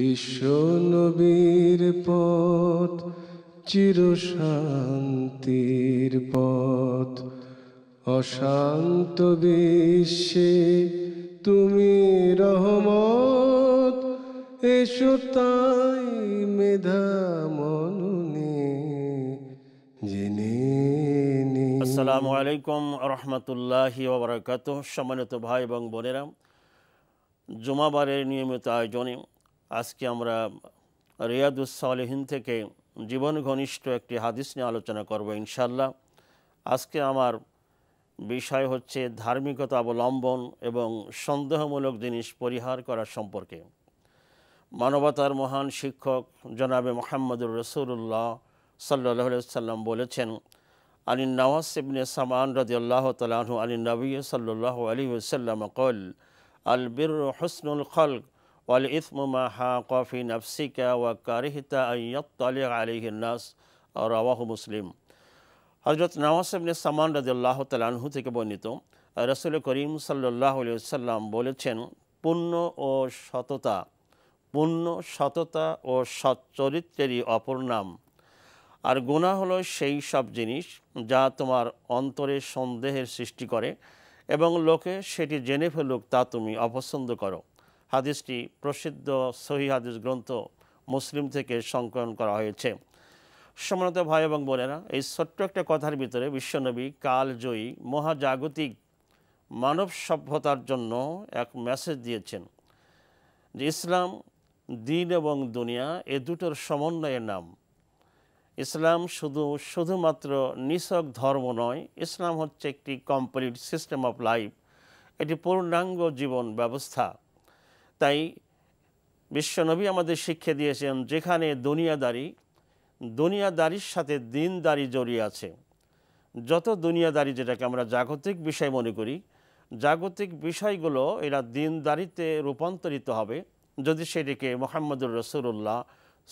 বিশ্বনবীর পথ চিরশান্তির পথ অশান্ত বিশ্বে তুমি রহমত এসো তাই মেধা মনুনে জেনে আসসালামু আলাইকুম রহমতুল্লাহ ওবরাকাত সম্মানিত ভাই এবং বোনেরা জুমাবারের নিয়মিত আয়োজনে আজকে আমরা রিয়াদুসালহীন থেকে জীবন ঘনিষ্ঠ একটি হাদিস নিয়ে আলোচনা করব ইনশাল্লাহ আজকে আমার বিষয় হচ্ছে ধার্মিকতা অবলম্বন এবং সন্দেহমূলক জিনিস পরিহার করা সম্পর্কে মানবতার মহান শিক্ষক জনাবে মোহাম্মদুর রসুল্লাহ সাল্লাহ সাল্লাম বলেছেন আলী নওয়াজ ইবনে সামান আল্লাহ তালাহু আলী নবী সাল্লাহ আলী সাল্লাম কল আল বীর হসনুল খলক ওয়াল হা কফি নফসিকা ওয়া কারিহিতা আইয়ালে আলিহ নাস মুসলিম হজরত নওয়াসবনে সামান রাজিউল্লাহ তালাহু থেকে বর্ণিত রসুল করিম সাল্লাহ সাল্লাম বলেছেন পুণ্য ও সততা পুণ্য সততা ও সৎ চরিত্রেরই অপর নাম আর গুণা হলো সেই সব জিনিস যা তোমার অন্তরে সন্দেহের সৃষ্টি করে এবং লোকে সেটি জেনে ফেলুক তা তুমি অপছন্দ করো হাদিসটি প্রসিদ্ধ সহি হাদিস গ্রন্থ মুসলিম থেকে সংকলন করা হয়েছে সমানত ভাই এবং বোনেরা এই ছোট্ট একটা কথার ভিতরে বিশ্বনবী কালজয়ী মহাজাগতিক মানব সভ্যতার জন্য এক মেসেজ দিয়েছেন যে ইসলাম দিন এবং দুনিয়া এ দুটোর সমন্বয়ের নাম ইসলাম শুধু শুধুমাত্র নিছক ধর্ম নয় ইসলাম হচ্ছে একটি কমপ্লিট সিস্টেম অফ লাইফ এটি পূর্ণাঙ্গ জীবন ব্যবস্থা তাই বিশ্বনবী আমাদের শিক্ষা দিয়েছেন যেখানে দুনিয়াদারি দুনিয়াদারির সাথে দিনদারি জড়িয়ে আছে যত দুনিয়াদারি যেটাকে আমরা জাগতিক বিষয় মনে করি জাগতিক বিষয়গুলো এরা দিনদারিতে রূপান্তরিত হবে যদি সেটিকে মোহাম্মদুর রসুল্লাহ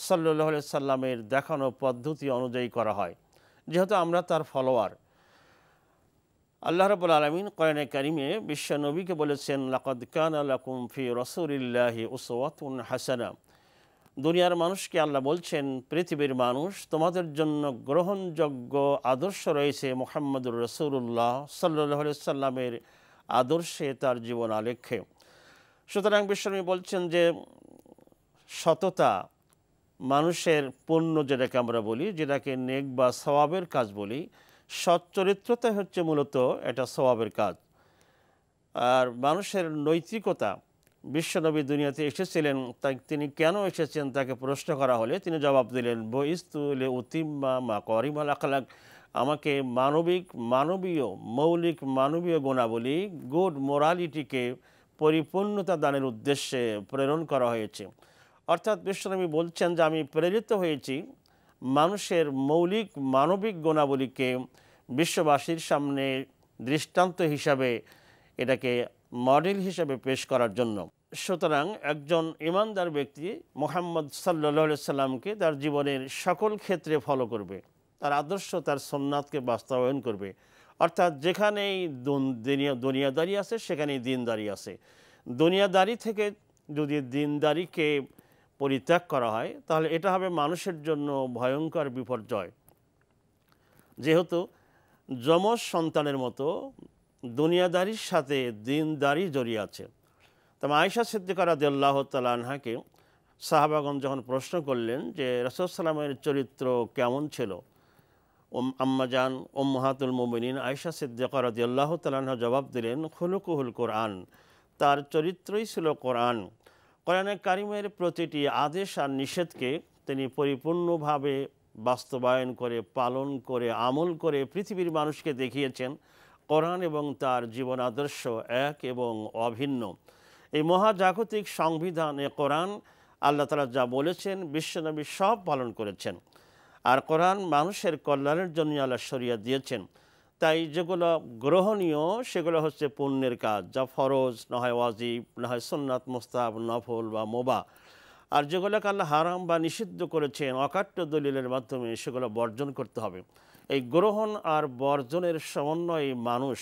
সাল্লু সাল্লামের দেখানো পদ্ধতি অনুযায়ী করা হয় যেহেতু আমরা তার ফলোয়ার আল্লাহ রবুল আলমিন করেন কারিমে বিশ্ব নবীকে বলেছেন লাকদ কান আলাকুম ফি রসুলিল্লাহি ওসওয়াতুন হাসানা দুনিয়ার মানুষকে আল্লাহ বলছেন পৃথিবীর মানুষ তোমাদের জন্য গ্রহণযোগ্য আদর্শ রয়েছে মোহাম্মদুর রসুল্লাহ সাল্লাহ সাল্লামের আদর্শে তার জীবন আলেখ্যে সুতরাং বিশ্বনবী বলছেন যে সততা মানুষের পণ্য যেটাকে আমরা বলি যেটাকে নেক বা সওয়াবের কাজ বলি সচ্চরিত্রতা হচ্ছে মূলত এটা স্বভাবের কাজ আর মানুষের নৈতিকতা বিশ্বনবী দুনিয়াতে এসেছিলেন তিনি কেন এসেছেন তাকে প্রশ্ন করা হলে তিনি জবাব দিলেন বইস্তুলে উতিম্মা মা করিমাল আখলাক আমাকে মানবিক মানবীয় মৌলিক মানবীয় গুণাবলী গুড মোরালিটিকে পরিপূর্ণতা দানের উদ্দেশ্যে প্রেরণ করা হয়েছে অর্থাৎ বিশ্বনবী বলছেন যে আমি প্রেরিত হয়েছি মানুষের মৌলিক মানবিক গুণাবলীকে বিশ্ববাসীর সামনে দৃষ্টান্ত হিসাবে এটাকে মডেল হিসাবে পেশ করার জন্য সুতরাং একজন ইমানদার ব্যক্তি মোহাম্মদ সাল্লা সাল্লামকে তার জীবনের সকল ক্ষেত্রে ফলো করবে তার আদর্শ তার সোমনাথকে বাস্তবায়ন করবে অর্থাৎ যেখানেই দুনিয়াদারি আছে সেখানেই দিনদারি আছে দুনিয়াদারি থেকে যদি দিনদারিকে পরিত্যাগ করা হয় তাহলে এটা হবে মানুষের জন্য ভয়ঙ্কর বিপর্যয় যেহেতু যমজ সন্তানের মতো দুনিয়াদারির সাথে দিনদারি জড়িয়ে আছে তবে আয়সা সিদ্দিকারা দেল্লাহ তালাহাকে সাহাবাগম যখন প্রশ্ন করলেন যে রসদামের চরিত্র কেমন ছিল আম্মাজান মাহাতুল মোমিনিন আয়সা সিদ্দিকার আদিল্লাহ তালাহা জবাব দিলেন খুলুকুহুল কোরআন তার চরিত্রই ছিল কোরআন কোরআনে কারিমের প্রতিটি আদেশ আর নিষেধকে তিনি পরিপূর্ণভাবে বাস্তবায়ন করে পালন করে আমল করে পৃথিবীর মানুষকে দেখিয়েছেন কোরআন এবং তার জীবন আদর্শ এক এবং অভিন্ন এই মহাজাগতিক সংবিধানে কোরআন আল্লাহ তালা যা বলেছেন বিশ্বনবী সব পালন করেছেন আর কোরআন মানুষের কল্যাণের জন্য আল্লাহ সরিয়া দিয়েছেন তাই যেগুলো গ্রহণীয় সেগুলো হচ্ছে পুণ্যের কাজ যা ফরজ না হয় ওয়াজিব না হয় সুন্নাত মোস্তাব নফল বা মোবা আর যেগুলোকে আল্লাহ হারাম বা নিষিদ্ধ করেছেন অকাট্য দলিলের মাধ্যমে সেগুলো বর্জন করতে হবে এই গ্রহণ আর বর্জনের সমন্বয়ে মানুষ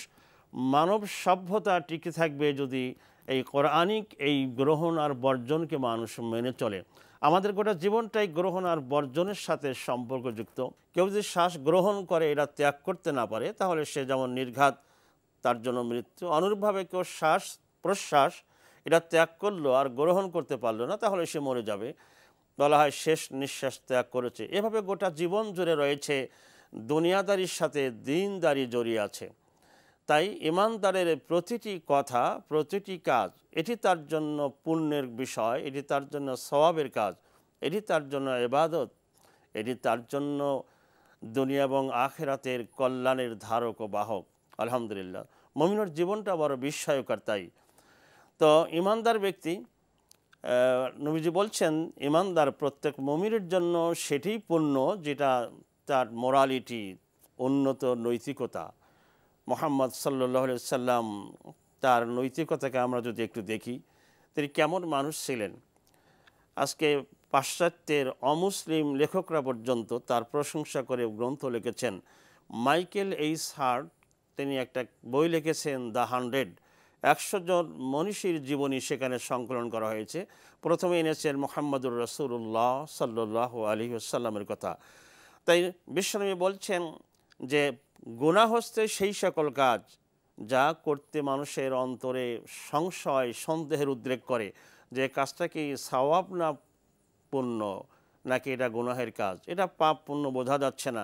মানব সভ্যতা টিকে থাকবে যদি এই কোরআনিক এই গ্রহণ আর বর্জনকে মানুষ মেনে চলে আমাদের গোটা জীবনটাই গ্রহণ আর বর্জনের সাথে সম্পর্কযুক্ত কেউ যদি শ্বাস গ্রহণ করে এটা ত্যাগ করতে না পারে তাহলে সে যেমন নির্ঘাত তার জন্য মৃত্যু অনুরূপভাবে কেউ শ্বাস প্রশ্বাস এটা ত্যাগ করলো আর গ্রহণ করতে পারলো না তাহলে সে মরে যাবে বলা হয় শেষ নিঃশ্বাস ত্যাগ করেছে এভাবে গোটা জীবন জুড়ে রয়েছে দুনিয়াদারির সাথে দিনদারি জড়িয়ে আছে তাই ইমানদারের প্রতিটি কথা প্রতিটি কাজ এটি তার জন্য পুণ্যের বিষয় এটি তার জন্য স্বভাবের কাজ এটি তার জন্য এবাদত এটি তার জন্য দুনিয়া এবং আখেরাতের কল্যাণের ধারক ও বাহক আলহামদুলিল্লাহ মমিনুর জীবনটা বড় বিস্ময়কর তাই তো ইমানদার ব্যক্তি নবীজি বলছেন ইমানদার প্রত্যেক মমিনের জন্য সেটি পূর্ণ যেটা তার মোরালিটি উন্নত নৈতিকতা মোহাম্মদ সাল্লি সাল্লাম তার নৈতিকতাকে আমরা যদি একটু দেখি তিনি কেমন মানুষ ছিলেন আজকে পাশ্চাত্যের অমুসলিম লেখকরা পর্যন্ত তার প্রশংসা করে গ্রন্থ লিখেছেন মাইকেল এইস হার্ট তিনি একটা বই লিখেছেন দ্য হান্ড্রেড একশো জন মনীষীর জীবনী সেখানে সংকলন করা হয়েছে প্রথমে এনেছেন মোহাম্মদুর রসুল্লাহ সাল্লু আলহিউসাল্লামের কথা তাই বিশ্বনবী বলছেন যে গুণা হচ্ছে সেই সকল কাজ যা করতে মানুষের অন্তরে সংশয় সন্দেহের উদ্রেক করে যে কাজটা কি সওয়াব না পুণ্য নাকি এটা গুনাহের কাজ এটা পাপ পুণ্য বোঝা যাচ্ছে না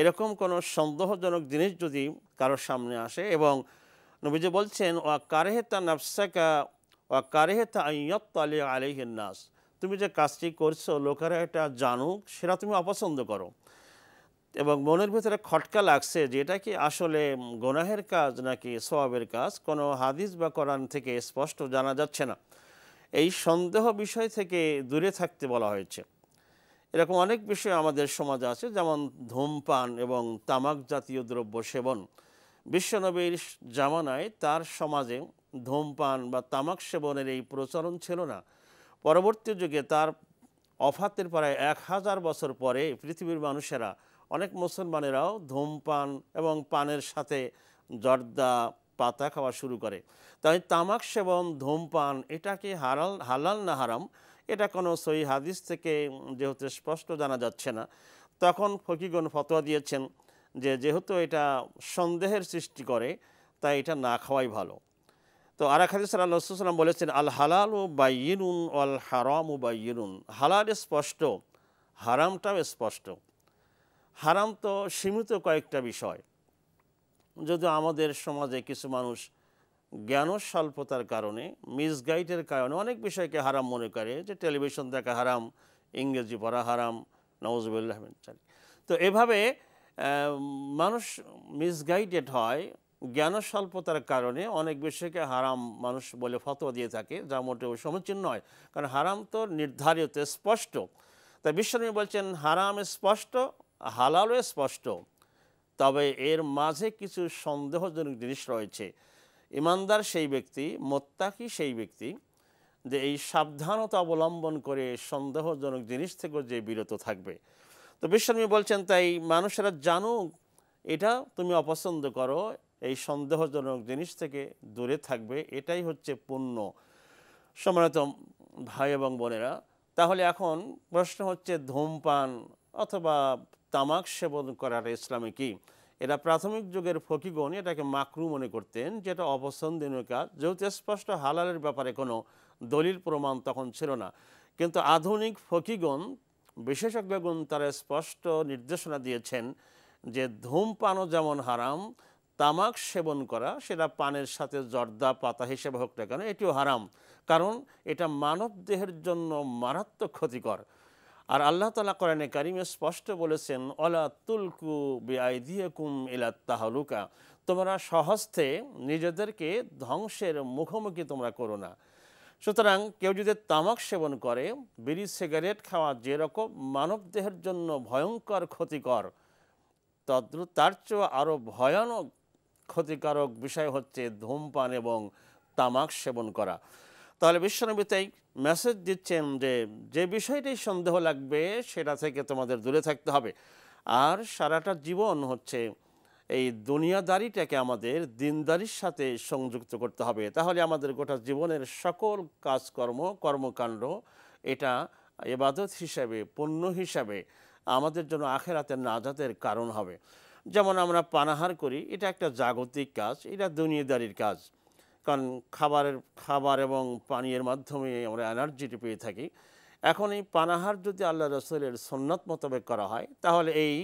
এরকম কোনো সন্দেহজনক জিনিস যদি কারোর সামনে আসে এবং নবীজি বলছেন ওয়া কারেহেতা নাফসাকা ও কারেহেতা আইয়ত আলী আলিহিন্নাস তুমি যে কাজটি করছো লোকেরা এটা জানুক সেটা তুমি অপছন্দ করো এবং মনের ভিতরে খটকা লাগছে যে এটা কি আসলে গোনাহের কাজ নাকি সোয়াবের কাজ কোনো হাদিস বা কোরআন থেকে স্পষ্ট জানা যাচ্ছে না এই সন্দেহ বিষয় থেকে দূরে থাকতে বলা হয়েছে এরকম অনেক বিষয় আমাদের সমাজে আছে যেমন ধূমপান এবং তামাক জাতীয় দ্রব্য সেবন বিশ্বনবীর জামানায় তার সমাজে ধূমপান বা তামাক সেবনের এই প্রচলন ছিল না পরবর্তী যুগে তার অফাতের প্রায় এক হাজার বছর পরে পৃথিবীর মানুষেরা অনেক মুসলমানেরাও ধূমপান এবং পানের সাথে জর্দা পাতা খাওয়া শুরু করে তাই তামাক সেবন ধূমপান এটা কি হারাল হালাল না হারাম এটা কোনো সই হাদিস থেকে যেহেতু স্পষ্ট জানা যাচ্ছে না তখন ফকিগণ ফতোয়া দিয়েছেন যে যেহেতু এটা সন্দেহের সৃষ্টি করে তাই এটা না খাওয়াই ভালো তো আর এক হাদিস আল্লাহাম বলেছেন আল হালাল ও বাইনুন আল হারাম ও বাইনুন হালাল স্পষ্ট হারামটাও স্পষ্ট হারাম তো সীমিত কয়েকটা বিষয় যদিও আমাদের সমাজে কিছু মানুষ জ্ঞান স্বল্পতার কারণে মিসগাইডের কারণে অনেক বিষয়কে হারাম মনে করে যে টেলিভিশন দেখা হারাম ইংরেজি পড়া হারাম নওয়াজবুল্লাহ তো এভাবে মানুষ মিসগাইডেড হয় জ্ঞানস্বল্পতার কারণে অনেক বিষয়কে হারাম মানুষ বলে ফতোয়া দিয়ে থাকে যা মোটেও সমীচীন নয় কারণ হারাম তো নির্ধারিত স্পষ্ট তাই বিশ্বনবী বলছেন হারাম স্পষ্ট হালালও স্পষ্ট তবে এর মাঝে কিছু সন্দেহজনক জিনিস রয়েছে ইমানদার সেই ব্যক্তি মোত্তাকি সেই ব্যক্তি যে এই সাবধানতা অবলম্বন করে সন্দেহজনক জিনিস থেকেও যে বিরত থাকবে তো বিশ্বনবী বলছেন তাই মানুষেরা জানুক এটা তুমি অপছন্দ করো এই সন্দেহজনক জিনিস থেকে দূরে থাকবে এটাই হচ্ছে পূর্ণ সম্মানিত ভাই এবং বোনেরা তাহলে এখন প্রশ্ন হচ্ছে ধূমপান অথবা তামাক সেবন করার ইসলামে কি এটা প্রাথমিক যুগের ফকিগণ এটাকে মাকরু মনে করতেন যেটা অপছন্দনীয় কাজ যেহেতু স্পষ্ট হালালের ব্যাপারে কোনো দলিল প্রমাণ তখন ছিল না কিন্তু আধুনিক ফকিগণ বিশেষজ্ঞগণ তারা স্পষ্ট নির্দেশনা দিয়েছেন যে ধূমপানও যেমন হারাম তামাক সেবন করা সেটা পানের সাথে জর্দা পাতা হিসেবে হোক না কেন এটিও হারাম কারণ এটা মানব দেহের জন্য মারাত্মক ক্ষতিকর আর আল্লাহ তালা করেন কারিমে স্পষ্ট বলেছেন অলা তুলকু বেআইদিয়াকুম ইলা তাহলুকা তোমরা সহস্তে নিজেদেরকে ধ্বংসের মুখোমুখি তোমরা করো না সুতরাং কেউ যদি তামাক সেবন করে বিড়ি সিগারেট খাওয়া যেরকম মানব দেহের জন্য ভয়ঙ্কর ক্ষতিকর তদ্রু তার চেয়েও আরও ভয়ানক ক্ষতিকারক বিষয় হচ্ছে ধূমপান এবং তামাক সেবন করা তাহলে বিশ্বনবী তাই মেসেজ দিচ্ছেন যে যে বিষয়টি সন্দেহ লাগবে সেটা থেকে তোমাদের দূরে থাকতে হবে আর সারাটা জীবন হচ্ছে এই দুনিয়াদারিটাকে আমাদের দিনদারির সাথে সংযুক্ত করতে হবে তাহলে আমাদের গোটা জীবনের সকল কাজকর্ম কর্মকাণ্ড এটা এবাদত হিসাবে পণ্য হিসাবে আমাদের জন্য আখেরাতের নাজাতের কারণ হবে যেমন আমরা পানাহার করি এটা একটা জাগতিক কাজ এটা দুনিয়াদারির কাজ কারণ খাবারের খাবার এবং পানীয়ের মাধ্যমে আমরা এনার্জিটি পেয়ে থাকি এখন এই পানাহার যদি আল্লাহ রসুলের সন্ন্যত মোতাবেক করা হয় তাহলে এই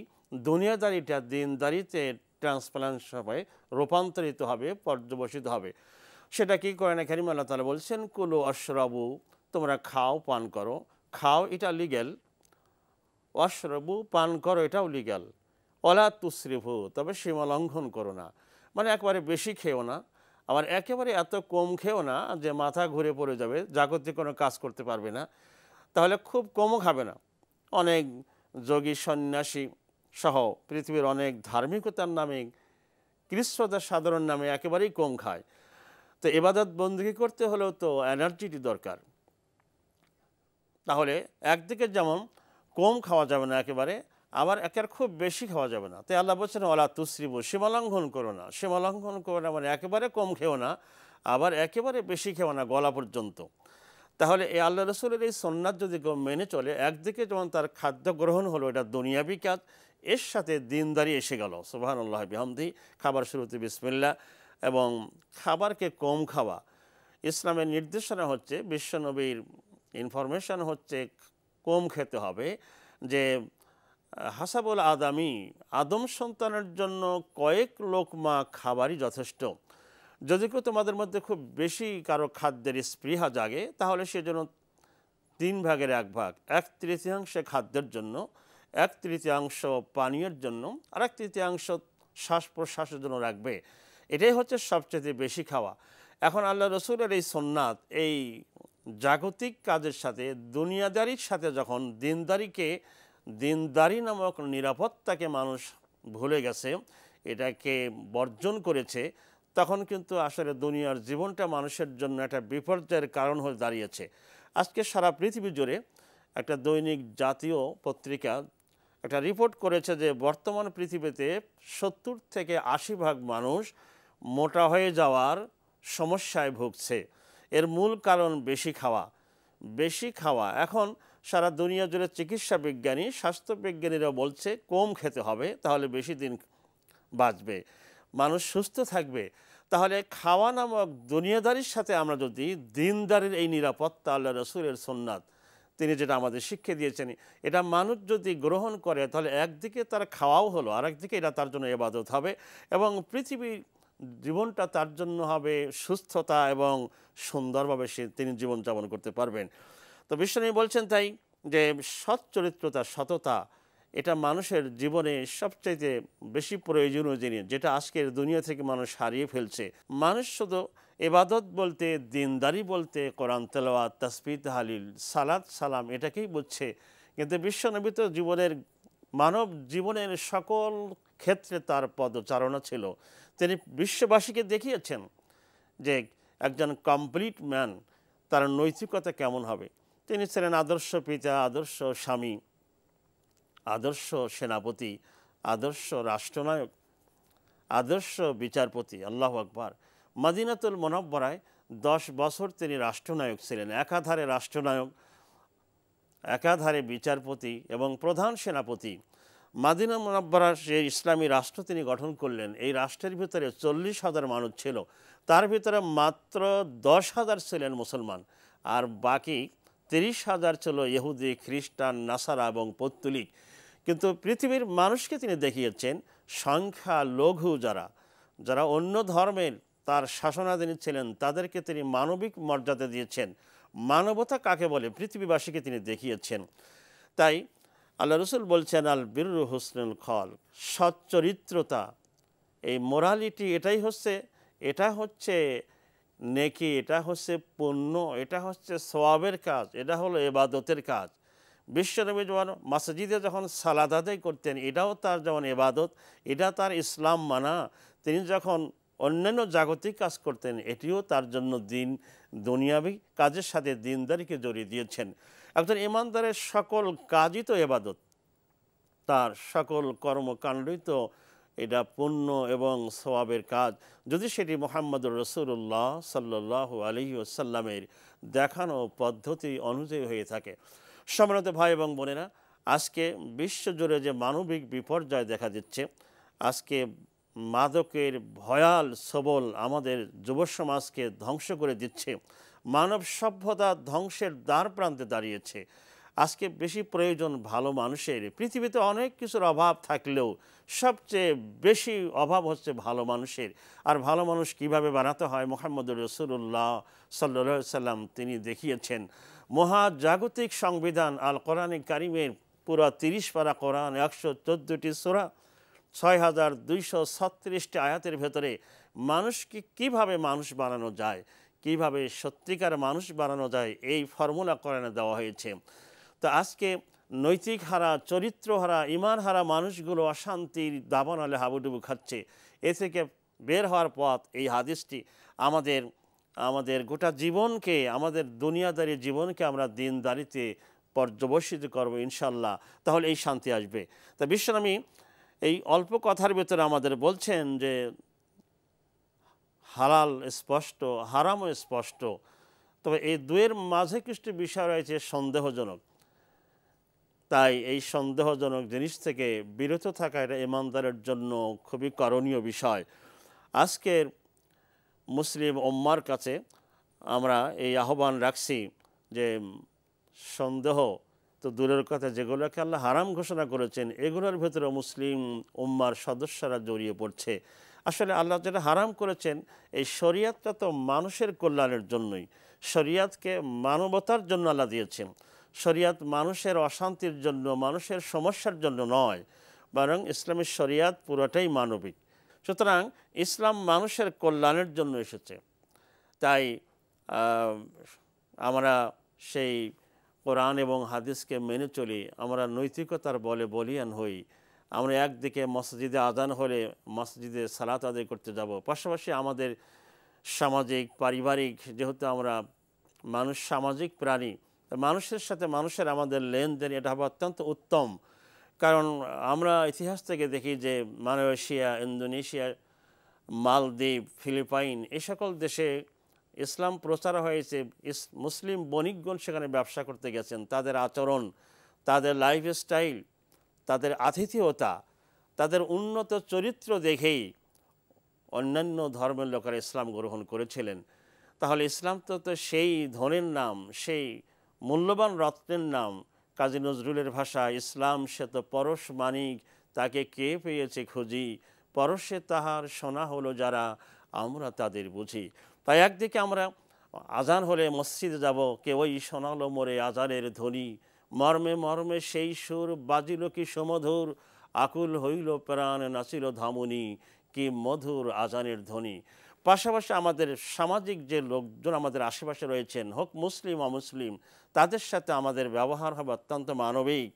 দুনিয়াদারিটা দিনদারিতে ট্রান্সপ্লান্ট হবে রূপান্তরিত হবে পর্যবসিত হবে সেটা কি না কারিম আল্লাহ তালা বলছেন কুলো অশ্রবু তোমরা খাও পান করো খাও এটা লিগ্যাল অশ্রবু পান করো এটাও লিগ্যাল অলা তুশ্রিভু তবে সীমা লঙ্ঘন করো না মানে একবারে বেশি খেও না আবার একেবারে এত কম খেও না যে মাথা ঘুরে পড়ে যাবে জাগতিক কোনো কাজ করতে পারবে না তাহলে খুব কমও খাবে না অনেক যোগী সন্ন্যাসী সহ পৃথিবীর অনেক ধার্মিকতার নামে কৃষ্ণতা সাধারণ নামে একেবারেই কম খায় তো এবাদত বন্দী করতে হলেও তো এনার্জিটি দরকার তাহলে একদিকে যেমন কম খাওয়া যাবে না একেবারে আবার আর খুব বেশি খাওয়া যাবে না তাই আল্লাহ বলছেন অলা তুশ্রিব সীমালঙ্ঘন করো না সীমালঙ্ঘন করো না মানে একেবারে কম খেও না আবার একেবারে বেশি খেও না গলা পর্যন্ত তাহলে এই আল্লাহ রসুলের এই সন্ন্যাস যদি কেউ মেনে চলে একদিকে যেমন তার খাদ্য গ্রহণ হলো এটা দুনিয়া কাজ এর সাথে দিনদারি এসে গেল সুবাহান আল্লাহ বিহামদি খাবার শুরুতে বিসমিল্লা এবং খাবারকে কম খাওয়া ইসলামের নির্দেশনা হচ্ছে বিশ্বনবীর ইনফরমেশন হচ্ছে কম খেতে হবে যে হাসাবুল আদামি আদম সন্তানের জন্য কয়েক লোক মা খাবারই যথেষ্ট যদি কেউ তোমাদের মধ্যে খুব বেশি কারো খাদ্যের স্পৃহা জাগে তাহলে সে যেন তিন ভাগের এক ভাগ এক তৃতীয়াংশে খাদ্যের জন্য এক তৃতীয়াংশ পানীয়ের জন্য আর এক তৃতীয়াংশ শ্বাস প্রশ্বাসের জন্য রাখবে এটাই হচ্ছে সবচেয়ে বেশি খাওয়া এখন আল্লাহ রসুলের এই সোননাথ এই জাগতিক কাজের সাথে দুনিয়াদারির সাথে যখন দিনদারিকে দিনদারি নামক নিরাপত্তাকে মানুষ ভুলে গেছে এটাকে বর্জন করেছে তখন কিন্তু আসলে দুনিয়ার জীবনটা মানুষের জন্য একটা বিপর্যয়ের কারণ হয়ে দাঁড়িয়েছে আজকে সারা পৃথিবী জুড়ে একটা দৈনিক জাতীয় পত্রিকা একটা রিপোর্ট করেছে যে বর্তমান পৃথিবীতে সত্তর থেকে আশি ভাগ মানুষ মোটা হয়ে যাওয়ার সমস্যায় ভুগছে এর মূল কারণ বেশি খাওয়া বেশি খাওয়া এখন সারা দুনিয়া জুড়ে চিকিৎসা বিজ্ঞানী স্বাস্থ্য বিজ্ঞানীরা বলছে কম খেতে হবে তাহলে বেশি দিন বাঁচবে মানুষ সুস্থ থাকবে তাহলে খাওয়া নামক দুনিয়াদারির সাথে আমরা যদি দিনদারের এই নিরাপত্তা আল্লাহ রসুলের সোননাথ তিনি যেটা আমাদের শিক্ষা দিয়েছেন এটা মানুষ যদি গ্রহণ করে তাহলে একদিকে তার খাওয়াও হলো আর একদিকে এটা তার জন্য এবাদত হবে এবং পৃথিবীর জীবনটা তার জন্য হবে সুস্থতা এবং সুন্দরভাবে সে তিনি জীবনযাপন করতে পারবেন তো বিষ্ণু বলছেন তাই যে সৎ চরিত্রতা সততা এটা মানুষের জীবনে সবচাইতে বেশি প্রয়োজনীয় জিনিস যেটা আজকের দুনিয়া থেকে মানুষ হারিয়ে ফেলছে মানুষ শুধু এবাদত বলতে দিনদারি বলতে কোরআন তেলোয়া তাসফি হালিল সালাদ সালাম এটাকেই বুঝছে কিন্তু বিশ্বনবী তো জীবনের মানব জীবনের সকল ক্ষেত্রে তার পদচারণা ছিল তিনি বিশ্ববাসীকে দেখিয়েছেন যে একজন কমপ্লিট ম্যান তার নৈতিকতা কেমন হবে তিনি ছিলেন আদর্শ পিতা আদর্শ স্বামী আদর্শ সেনাপতি আদর্শ রাষ্ট্রনায়ক আদর্শ বিচারপতি আল্লাহ আকবার মাদিনাতুল মনব্বরায় দশ বছর তিনি রাষ্ট্রনায়ক ছিলেন একাধারে রাষ্ট্রনায়ক একাধারে বিচারপতি এবং প্রধান সেনাপতি মাদিনা মুনাব্বরার যে ইসলামী রাষ্ট্র তিনি গঠন করলেন এই রাষ্ট্রের ভিতরে চল্লিশ হাজার মানুষ ছিল তার ভিতরে মাত্র দশ হাজার ছিলেন মুসলমান আর বাকি তিরিশ হাজার ছিল ইহুদি খ্রিস্টান নাসারা এবং পত্তুলিক কিন্তু পৃথিবীর মানুষকে তিনি দেখিয়েছেন সংখ্যা লঘু যারা যারা অন্য ধর্মের তার তিনি ছিলেন তাদেরকে তিনি মানবিক মর্যাদা দিয়েছেন মানবতা কাকে বলে পৃথিবীবাসীকে তিনি দেখিয়েছেন তাই আল্লাহ রসুল বলছেন আল বীর হুসনুল খল সচ্চরিত্রতা এই মোরালিটি এটাই হচ্ছে এটা হচ্ছে নেকি এটা হচ্ছে পণ্য এটা হচ্ছে সবাবের কাজ এটা হলো এবাদতের কাজ বিশ্বনবী যেমন মাসজিদে যখন সালাদ আদায় করতেন এটাও তার যেমন এবাদত এটা তার ইসলাম মানা তিনি যখন অন্যান্য জাগতিক কাজ করতেন এটিও তার জন্য দিন দুনিয়াবি কাজের সাথে দিনদারিকে জড়িয়ে দিয়েছেন একজন ইমানদারের সকল কাজই তো এবাদত তার সকল কর্মকাণ্ডই তো এটা পূর্ণ এবং সবাবের কাজ যদি সেটি মোহাম্মদুর রসুল্লাহ সাল্লাহ আলহি আসাল্লামের দেখানো পদ্ধতি অনুযায়ী হয়ে থাকে সম্মানত ভাই এবং বোনেরা আজকে বিশ্বজুড়ে যে মানবিক বিপর্যয় দেখা দিচ্ছে আজকে মাদকের ভয়াল সবল আমাদের যুব সমাজকে ধ্বংস করে দিচ্ছে মানব সভ্যতা ধ্বংসের দ্বার প্রান্তে দাঁড়িয়েছে আজকে বেশি প্রয়োজন ভালো মানুষের পৃথিবীতে অনেক কিছুর অভাব থাকলেও সবচেয়ে বেশি অভাব হচ্ছে ভালো মানুষের আর ভালো মানুষ কিভাবে বানাতে হয় মোহাম্মদ রসুল্লাহ সাল্লা সাল্লাম তিনি দেখিয়েছেন মহাজাগতিক সংবিধান আল কোরআনে কারিমের পুরা তিরিশ পারা কোরআন একশো চোদ্দোটি সোরা ছয় হাজার দুইশো ছত্রিশটি আয়াতের ভেতরে মানুষকে কিভাবে মানুষ বানানো যায় কিভাবে সত্যিকার মানুষ বানানো যায় এই ফর্মুলা কোরআনে দেওয়া হয়েছে তো আজকে নৈতিক হারা চরিত্র হারা ইমান হারা মানুষগুলো অশান্তির দাবানলে হাবুডুবু খাচ্ছে এ থেকে বের হওয়ার পথ এই হাদিসটি আমাদের আমাদের গোটা জীবনকে আমাদের দুনিয়াদারি জীবনকে আমরা দিনদারিতে পর্যবসিত করবো ইনশাল্লাহ তাহলে এই শান্তি আসবে তা বিশ্বনামী এই অল্প কথার ভেতরে আমাদের বলছেন যে হালাল স্পষ্ট হারামও স্পষ্ট তবে এই দুয়ের মাঝে কিছু বিষয় রয়েছে সন্দেহজনক তাই এই সন্দেহজনক জিনিস থেকে বিরত থাকা এটা ইমানদারের জন্য খুবই করণীয় বিষয় আজকের মুসলিম ওম্মার কাছে আমরা এই আহ্বান রাখছি যে সন্দেহ তো দূরের কথা যেগুলোকে আল্লাহ হারাম ঘোষণা করেছেন এগুলোর ভেতরে মুসলিম উম্মার সদস্যরা জড়িয়ে পড়ছে আসলে আল্লাহ যেটা হারাম করেছেন এই শরিয়াতটা তো মানুষের কল্যাণের জন্যই শরিয়াতকে মানবতার জন্য আল্লাহ দিয়েছেন শরিয়াত মানুষের অশান্তির জন্য মানুষের সমস্যার জন্য নয় বরং ইসলামের শরিয়াত পুরোটাই মানবিক সুতরাং ইসলাম মানুষের কল্যাণের জন্য এসেছে তাই আমরা সেই কোরআন এবং হাদিসকে মেনে চলি আমরা নৈতিকতার বলে বলিয়ান হই আমরা একদিকে মসজিদে আদান হলে মসজিদে সালাত আদায় করতে যাব পাশাপাশি আমাদের সামাজিক পারিবারিক যেহেতু আমরা মানুষ সামাজিক প্রাণী মানুষের সাথে মানুষের আমাদের লেনদেন এটা হবে অত্যন্ত উত্তম কারণ আমরা ইতিহাস থেকে দেখি যে মালয়েশিয়া ইন্দোনেশিয়া মালদ্বীপ ফিলিপাইন এ সকল দেশে ইসলাম প্রচার হয়েছে ইস মুসলিম বণিকগণ সেখানে ব্যবসা করতে গেছেন তাদের আচরণ তাদের লাইফস্টাইল তাদের আতিথিয়তা তাদের উন্নত চরিত্র দেখেই অন্যান্য ধর্মের লোকেরা ইসলাম গ্রহণ করেছিলেন তাহলে ইসলাম তো তো সেই ধনের নাম সেই মূল্যবান রত্নের নাম কাজী নজরুলের ভাষা ইসলাম সে তো পরশ মানিক তাকে কে পেয়েছে খুঁজি পরশে তাহার সোনা হলো যারা আমরা তাদের বুঝি তাই একদিকে আমরা আজান হলে মসজিদে যাব কে ওই সোনালো মোরে আজানের ধ্বনি মর্মে মর্মে সেই সুর বাজিল কি সমধুর আকুল হইল প্রাণ নাচিল ধামুনি কি মধুর আজানের ধ্বনি পাশাপাশি আমাদের সামাজিক যে লোকজন আমাদের আশেপাশে রয়েছেন হোক মুসলিম অমুসলিম তাদের সাথে আমাদের ব্যবহার হবে অত্যন্ত মানবিক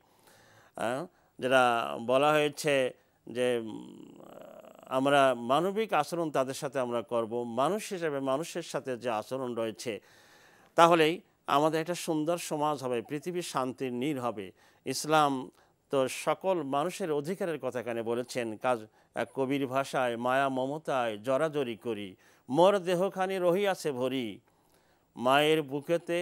হ্যাঁ? যেটা বলা হয়েছে যে আমরা মানবিক আচরণ তাদের সাথে আমরা করব মানুষ হিসেবে মানুষের সাথে যে আচরণ রয়েছে তাহলেই আমাদের একটা সুন্দর সমাজ হবে পৃথিবীর শান্তির নীর হবে ইসলাম তো সকল মানুষের অধিকারের কথা এখানে বলেছেন কাজ এক কবির ভাষায় মায়া মমতায় জরাজরি করি মোর দেহখানি রহিয়াছে ভরি মায়ের বুকেতে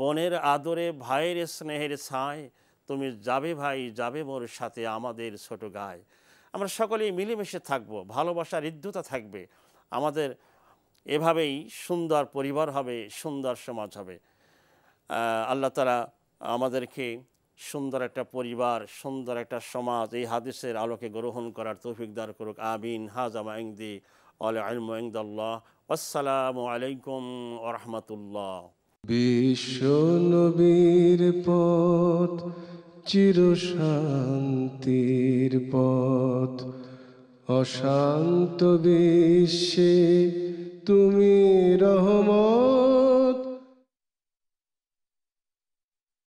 বনের আদরে ভাইয়ের স্নেহের ছায় তুমি যাবে ভাই যাবে মোর সাথে আমাদের ছোট গায়ে আমরা সকলেই মিলেমিশে থাকব ভালোবাসার ঋদ্ধতা থাকবে আমাদের এভাবেই সুন্দর পরিবার হবে সুন্দর সমাজ হবে আল্লাহ তারা আমাদেরকে সুন্দর একটা পরিবার সুন্দর একটা সমাজ এই হাদিসের আলোকে গ্রহণ করার তৌফিক দার করুক আমিন হাজামা ইংদি আল আসসালামু আলাইকুম আরহামতুল্লাহ বিশ্ব পথ চির শান্তির পথ অশান্ত বিশ্বে তুমি রহমান